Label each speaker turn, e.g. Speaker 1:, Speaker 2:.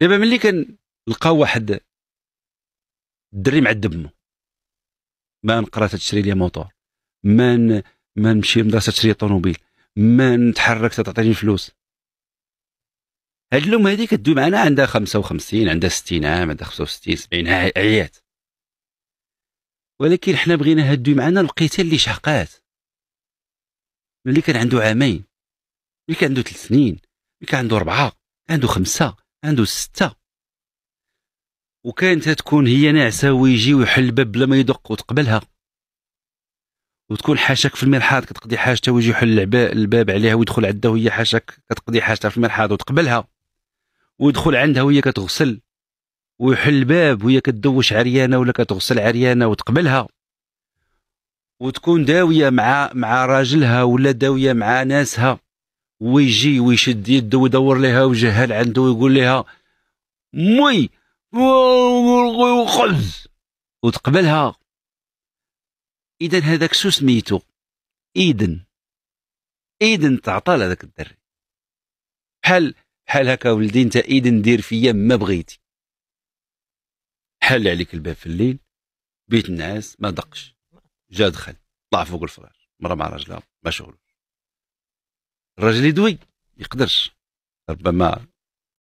Speaker 1: دابا ملي كنلقى واحد الدري معذب امه ما نقرا تشري لي موطور ما ما نمشي مدرسه تشري طوموبيل ما نتحرك تعطيني فلوس هاد اللوم هادي كدوي معنا عندها 55 عندها 60 عام عندها 65 70 عيات ولكن حنا بغينا هاد دوي معنا لقيتها اللي شحقات ملي كان عنده عامين ملي كان عنده ثلاث سنين ملي كان عنده اربعه كان عنده خمسه عنده ستة وكانت تكون هي ناعسة ويجي ويحل الباب بلا ما يدق وتقبلها وتكون حاشاك في المرحاض كتقضي حاجتها ويجي يحل الباب عليها ويدخل عندها وهي حاشاك كتقضي حاجتها في المرحاض وتقبلها ويدخل عندها وهي كتغسل ويحل الباب وهي كتدوش عريانه ولا كتغسل عريانه وتقبلها وتكون داويه مع مع راجلها ولا داويه مع ناسها ويجي ويشد يده ويدور لها وجهها لعنده ويقول لها موي وخز وتقبلها اذا هذاك شو سميتو ايدن ايدن تعطى لهذاك الدري بحال بحال هكا ولدي انت ايدن دير فيا ما بغيتي حل عليك الباب في الليل بيت الناس ما دقش جا دخل طلع فوق الفراش مرة مع راجلها ما شغله الراجل يدوي يقدرش ربما